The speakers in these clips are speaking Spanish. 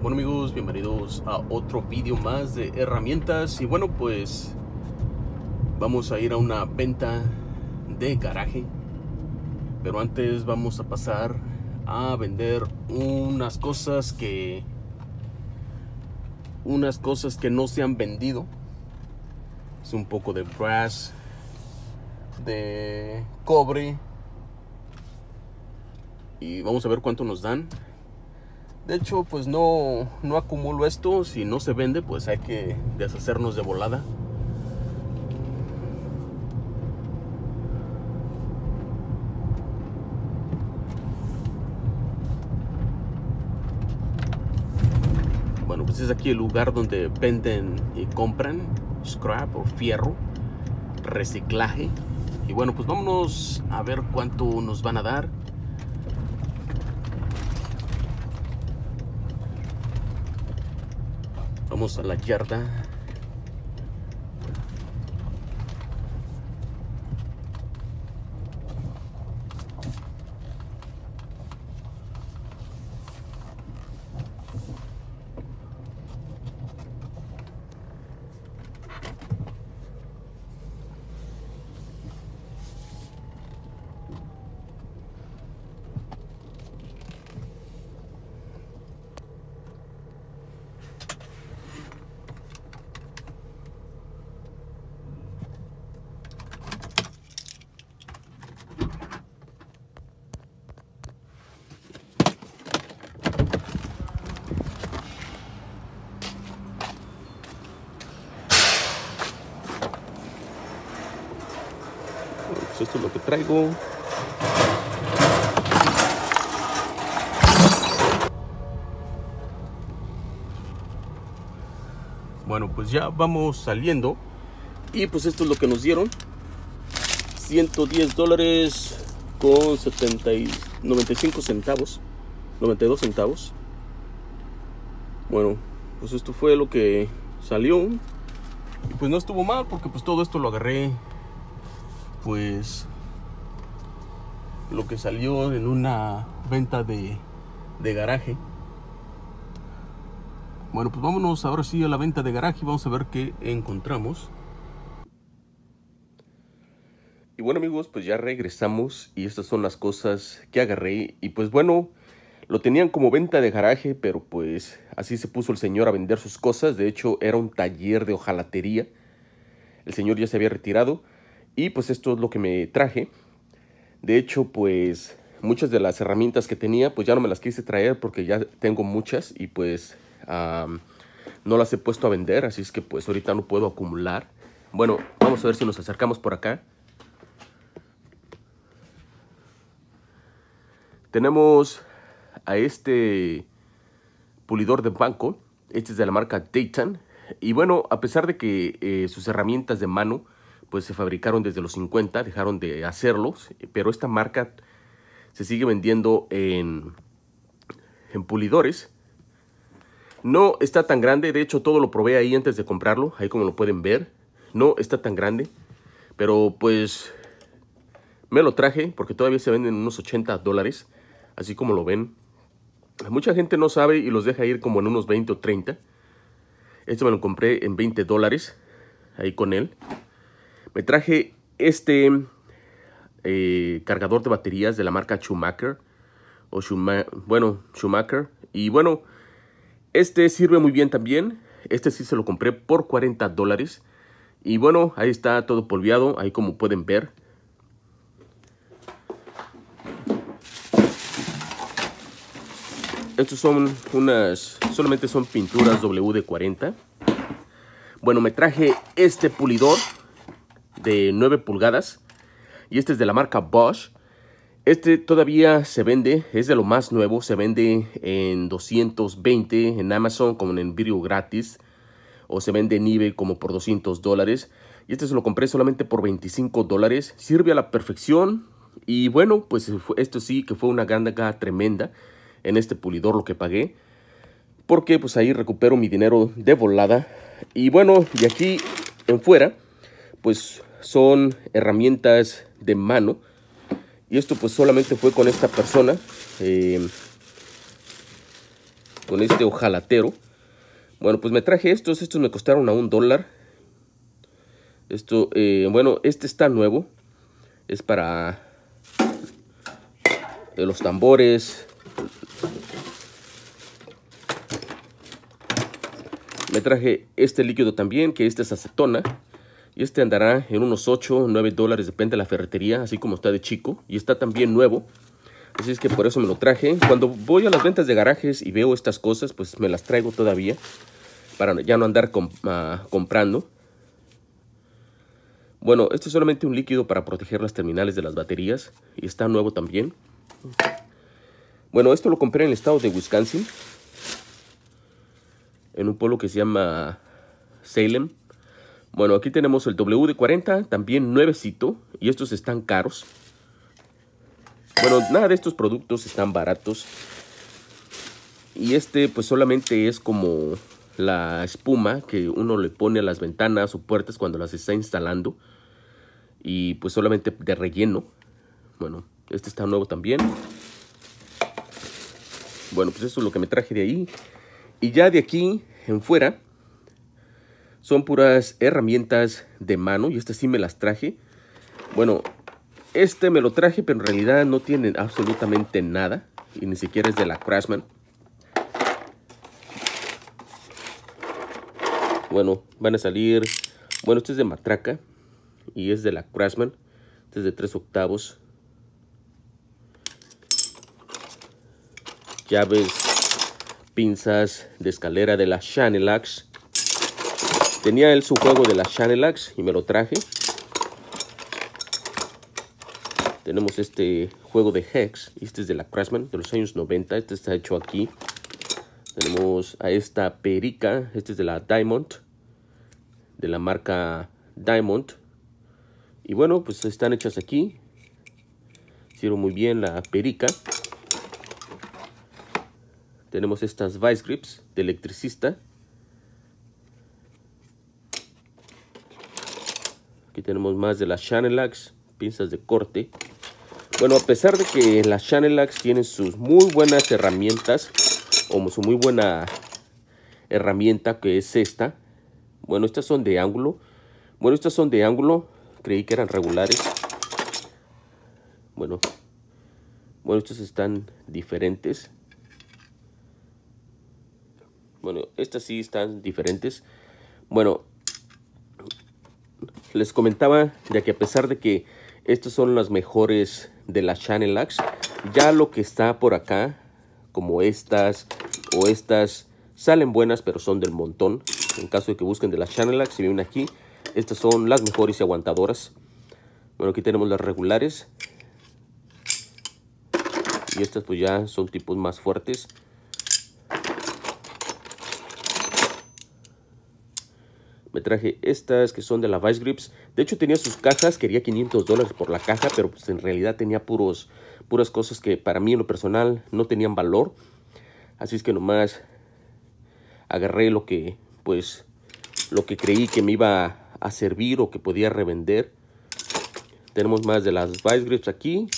Bueno amigos, bienvenidos a otro vídeo más de herramientas y bueno pues vamos a ir a una venta de garaje pero antes vamos a pasar a vender unas cosas que unas cosas que no se han vendido es un poco de brass de cobre y vamos a ver cuánto nos dan de hecho, pues no, no acumulo esto. Si no se vende, pues hay que deshacernos de volada. Bueno, pues es aquí el lugar donde venden y compran scrap o fierro, reciclaje. Y bueno, pues vámonos a ver cuánto nos van a dar. Vamos a la yarda. esto es lo que traigo. Bueno, pues ya vamos saliendo. Y pues esto es lo que nos dieron. 110 dólares con 70 95 centavos. 92 centavos. Bueno, pues esto fue lo que salió. Y pues no estuvo mal porque pues todo esto lo agarré pues lo que salió en una venta de, garaje. Bueno, pues vámonos ahora sí a la venta de garaje y vamos a ver qué encontramos. Y bueno amigos, pues ya regresamos y estas son las cosas que agarré. Y pues bueno, lo tenían como venta de garaje, pero pues así se puso el señor a vender sus cosas. De hecho, era un taller de hojalatería. El señor ya se había retirado y pues esto es lo que me traje. De hecho, pues muchas de las herramientas que tenía, pues ya no me las quise traer porque ya tengo muchas y pues no las he puesto a vender, así es que pues ahorita no puedo acumular. Bueno, vamos a ver si nos acercamos por acá. Tenemos a este pulidor de banco. Este es de la marca Dayton. Y bueno, a pesar de que eh, sus herramientas de mano pues se fabricaron desde los 50, dejaron de hacerlos, pero esta marca se sigue vendiendo en, en pulidores. No está tan grande, de hecho todo lo probé ahí antes de comprarlo, ahí como lo pueden ver. No está tan grande, pero pues me lo traje porque todavía se venden unos 80 dólares, así como lo ven. Mucha gente no sabe y los deja ir como en unos 20 o 30. Este me lo compré en 20 dólares, ahí con él. Me traje este eh, cargador de baterías de la marca Schumacher. O bueno, Schumacher. Y bueno, este sirve muy bien también. Este sí se lo compré por 40 dólares. Y bueno, ahí está todo polviado, ahí como pueden ver. Estos son unas, solamente son pinturas WD-40. Bueno, me traje este pulidor de 9 pulgadas. Y este es de la marca Bosch. Este todavía se vende, es de lo más nuevo, se vende en 220 en Amazon como en envío gratis o se vende en eBay como por 200 dólares. Y este se lo compré solamente por 25 dólares, sirve a la perfección y bueno, pues esto sí que fue una ganga tremenda en este pulidor lo que pagué. Porque pues ahí recupero mi dinero de volada. Y bueno, y aquí en fuera, pues son herramientas de mano. Y esto pues solamente fue con esta persona, eh, con este ojalatero. Bueno, pues me traje estos, estos me costaron a un dólar. Esto, eh, bueno, este está nuevo. Es para de eh, los tambores. Me traje este líquido también, que este es acetona. Y este andará en unos 8 o 9 dólares, depende de la ferretería, así como está de chico. Y está también nuevo. Así es que por eso me lo traje. Cuando voy a las ventas de garajes y veo estas cosas, pues me las traigo todavía. Para ya no andar ah, comprando. Bueno, este es solamente un líquido para proteger las terminales de las baterías. Y está nuevo también. Bueno, esto lo compré en el estado de Wisconsin. En un pueblo que se llama Salem. Bueno, aquí tenemos el WD-40, también nuevecito, y estos están caros. Bueno, nada de estos productos están baratos. Y este pues solamente es como la espuma que uno le pone a las ventanas o puertas cuando las está instalando. Y pues solamente de relleno. Bueno, este está nuevo también. Bueno, pues eso es lo que me traje de ahí. Y ya de aquí en fuera son puras herramientas de mano. Y estas sí me las traje. Bueno, este me lo traje, pero en realidad no tienen absolutamente nada. Y ni siquiera es de la Craftsman. Bueno, van a salir... Bueno, este es de matraca. Y es de la Craftsman. Este es de 3 octavos. Llaves, pinzas de escalera de la Shanelax. Tenía el su juego de la Axe y me lo traje. Tenemos este juego de Hex. Este es de la Craftsman de los años 90. Este está hecho aquí. Tenemos a esta Perica. Este es de la Diamond. De la marca Diamond. Y bueno, pues están hechas aquí. Hicieron muy bien la Perica. Tenemos estas Vice Grips de electricista. tenemos más de las Chanelax, pinzas de corte. Bueno, a pesar de que las Chanelax tienen sus muy buenas herramientas, o su muy buena herramienta que es esta. Bueno, estas son de ángulo. Bueno, estas son de ángulo. Creí que eran regulares. Bueno, bueno, estas están diferentes. Bueno, estas sí están diferentes. Bueno, les comentaba ya que a pesar de que estas son las mejores de la Chanelax, ya lo que está por acá, como estas o estas, salen buenas pero son del montón. En caso de que busquen de la Chanelax, si vienen aquí, estas son las mejores y aguantadoras. Bueno, aquí tenemos las regulares. Y estas pues ya son tipos más fuertes. Me traje estas que son de la Vice Grips. De hecho tenía sus cajas, quería 500 dólares por la caja, pero pues en realidad tenía puros, puras cosas que para mí en lo personal no tenían valor. Así es que nomás agarré lo que pues lo que creí que me iba a servir o que podía revender. Tenemos más de las Vice Grips aquí.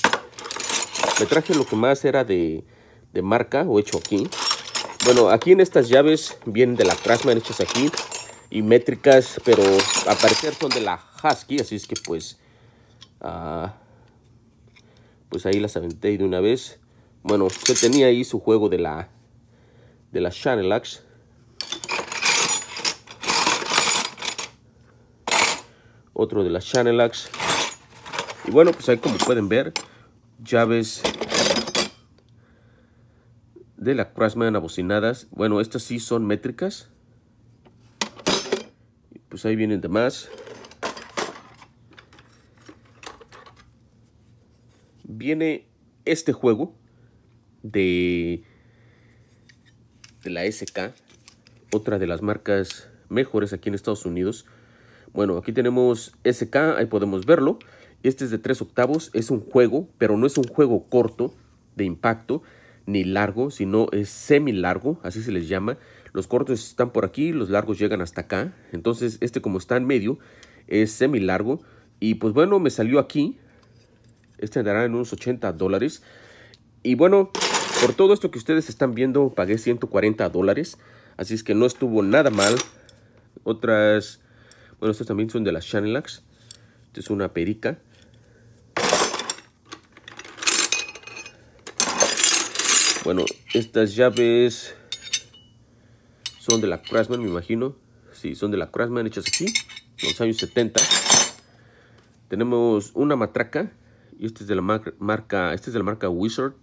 Me traje lo que más era de, de marca o hecho aquí. Bueno, aquí en estas llaves vienen de la plasma hechas aquí y métricas, pero a parecer son de la Husky, así es que pues, ah, pues ahí las aventé de una vez. Bueno, se tenía ahí su juego de la, de la Shanelax. Otro de la Shanelax. Y bueno, pues ahí como pueden ver, llaves de la Craftsman abocinadas. Bueno, estas sí son métricas pues ahí vienen de más. Viene este juego de, de la SK, otra de las marcas mejores aquí en Estados Unidos. Bueno, aquí tenemos SK, ahí podemos verlo. Este es de 3 octavos, es un juego, pero no es un juego corto de impacto ni largo, sino es semi largo, así se les llama. Los cortos están por aquí, los largos llegan hasta acá. Entonces este como está en medio es semi largo. Y pues bueno, me salió aquí. Este andará en unos 80 dólares. Y bueno, por todo esto que ustedes están viendo, pagué 140 dólares. Así es que no estuvo nada mal. Otras, bueno, estas también son de las chanelax. Esta es una perica. Bueno, estas llaves son de la Craftsman, me imagino. Sí, son de la Craftsman hechas aquí, los años 70. Tenemos una matraca. Y este es de la marca, este es de la marca Wizard.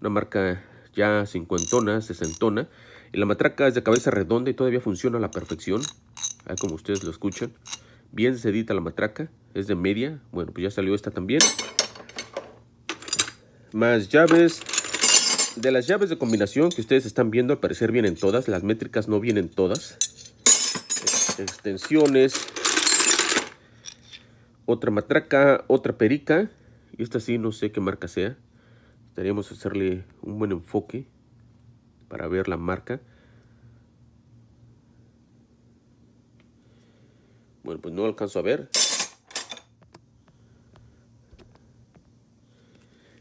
Una marca ya cincuentona, sesentona. Y la matraca es de cabeza redonda y todavía funciona a la perfección. Ahí como ustedes lo escuchan. Bien sedita la matraca. Es de media. Bueno, pues ya salió esta también. Más llaves. De las llaves de combinación que ustedes están viendo, al parecer vienen todas. Las métricas no vienen todas. Extensiones. Otra matraca, otra perica. Y esta sí, no sé qué marca sea. Estaríamos hacerle un buen enfoque para ver la marca. Bueno, pues no alcanzo a ver.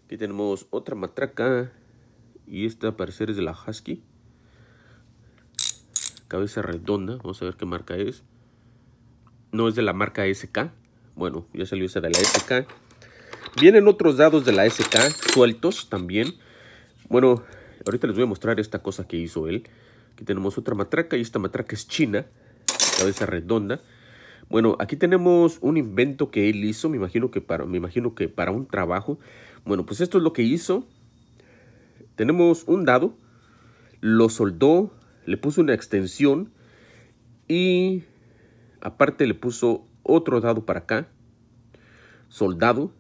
Aquí tenemos otra matraca y esta parecer es de la Husky cabeza redonda vamos a ver qué marca es no es de la marca SK bueno ya salió esa de la SK vienen otros dados de la SK sueltos también bueno ahorita les voy a mostrar esta cosa que hizo él aquí tenemos otra matraca y esta matraca es china cabeza redonda bueno, aquí tenemos un invento que él hizo, me imagino que para, me imagino que para un trabajo. Bueno, pues esto es lo que hizo. Tenemos un dado, lo soldó, le puso una extensión y aparte le puso otro dado para acá, soldado.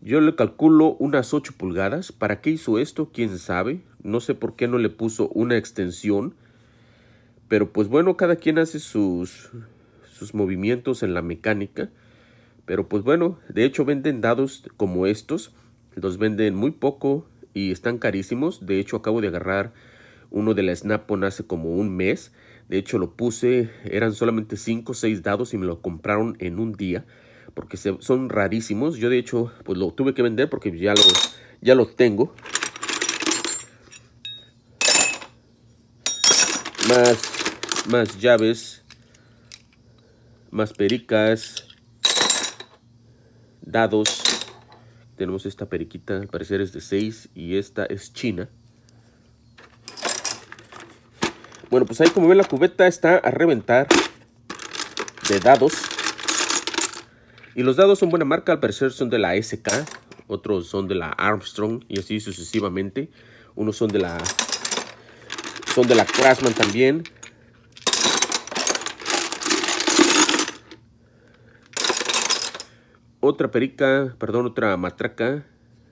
Yo le calculo unas 8 pulgadas. ¿Para qué hizo esto? ¿Quién sabe? No sé por qué no le puso una extensión. Pero pues bueno, cada quien hace sus, sus movimientos en la mecánica. Pero pues bueno, de hecho venden dados como estos. Los venden muy poco y están carísimos. De hecho, acabo de agarrar uno de la Snap On hace como un mes. De hecho, lo puse, eran solamente 5 o 6 dados y me lo compraron en un día. Porque son rarísimos. Yo, de hecho, pues lo tuve que vender porque ya lo, ya tengo. Más, más llaves. Más pericas. Dados. Tenemos esta periquita, al parecer es de 6 y esta es china. Bueno, pues ahí como ven la cubeta está a reventar de dados. Y los dados son buena marca, al parecer son de la SK, otros son de la Armstrong y así sucesivamente. Unos son de la son de la Craftsman también. Otra perica, perdón, otra matraca.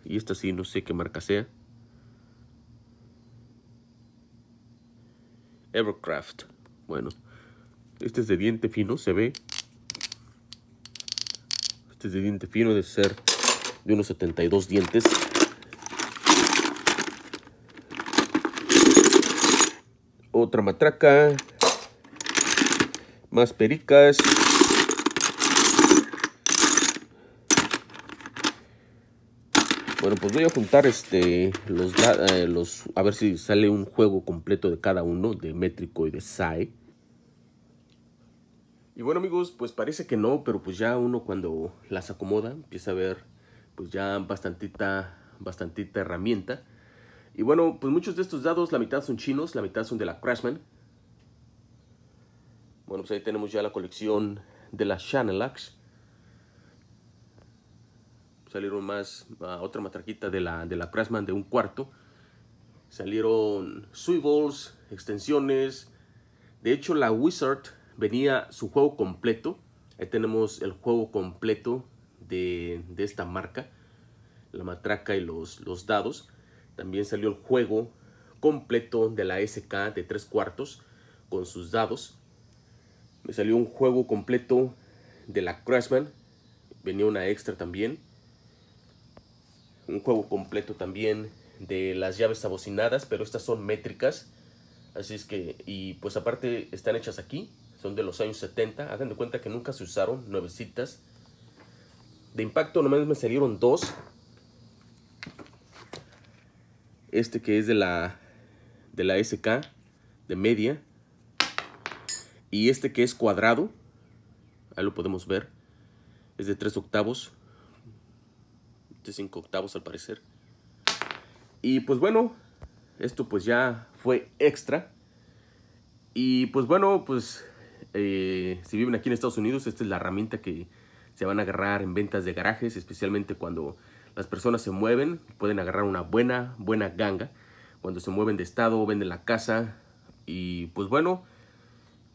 Y esta sí, no sé qué marca sea. Evercraft. Bueno, este es de diente fino, se ve. Este es de diente fino, debe ser de unos 72 dientes. Otra matraca. Más pericas. Bueno, pues voy a juntar este eh, los, a ver si sale un juego completo de cada uno, de métrico y de Sai. Y bueno amigos, pues parece que no, pero pues ya uno cuando las acomoda empieza a ver pues ya bastantita, bastantita herramienta. Y bueno, pues muchos de estos dados, la mitad son chinos, la mitad son de la Crashman. Bueno, pues ahí tenemos ya la colección de la Shanelax salieron más, otra matraquita de la, de la de un cuarto. Salieron swivels, extensiones. De hecho, la Wizard venía su juego completo. Ahí tenemos el juego completo de, esta marca. La matraca y los, los dados. También salió el juego completo de la SK de tres cuartos con sus dados. Me salió un juego completo de la Crashman. Venía una extra también un juego completo también de las llaves abocinadas, pero estas son métricas. Así es que, y pues aparte están hechas aquí, son de los años 70. Hagan de cuenta que nunca se usaron, nuevecitas. De impacto nomás me salieron dos. Este que es de la, de la SK, de media. Y este que es cuadrado, ahí lo podemos ver, es de 3 octavos. 5 octavos al parecer. Y pues bueno, esto pues ya fue extra. Y pues bueno, pues eh, si viven aquí en Estados Unidos, esta es la herramienta que se van a agarrar en ventas de garajes, especialmente cuando las personas se mueven, pueden agarrar una buena, buena ganga. Cuando se mueven de estado, venden la casa. Y pues bueno,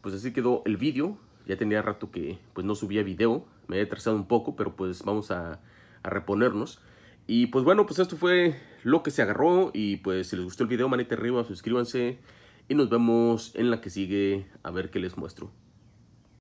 pues así quedó el vídeo. Ya tenía rato que pues no subía video. Me he trazado un poco, pero pues vamos a a reponernos. Y pues bueno, pues esto fue lo que se agarró. Y pues si les gustó el video, manita arriba, suscríbanse. Y nos vemos en la que sigue a ver qué les muestro.